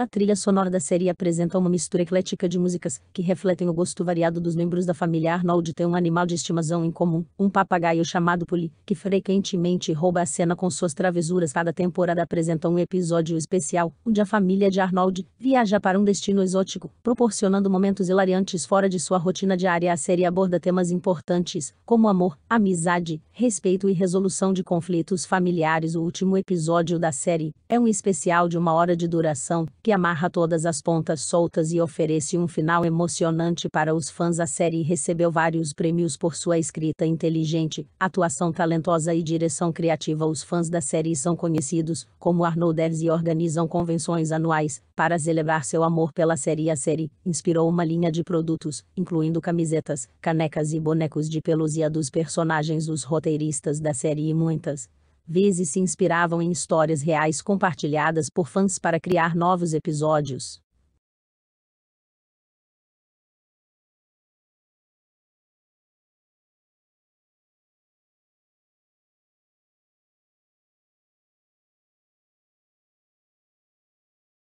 A trilha sonora da série apresenta uma mistura eclética de músicas, que refletem o gosto variado dos membros da família Arnold tem um animal de estimação em comum, um papagaio chamado Polly, que frequentemente rouba a cena com suas travessuras. Cada temporada apresenta um episódio especial, onde a família de Arnold viaja para um destino exótico, proporcionando momentos hilariantes fora de sua rotina diária. A série aborda temas importantes, como amor, amizade, respeito e resolução de conflitos familiares. O último episódio da série é um especial de uma hora de duração, que que amarra todas as pontas soltas e oferece um final emocionante para os fãs. A série recebeu vários prêmios por sua escrita inteligente, atuação talentosa e direção criativa. Os fãs da série são conhecidos como Arnolders e organizam convenções anuais para celebrar seu amor pela série. A série inspirou uma linha de produtos, incluindo camisetas, canecas e bonecos de pelúcia dos personagens. Os roteiristas da série e muitas vezes se inspiravam em histórias reais compartilhadas por fãs para criar novos episódios.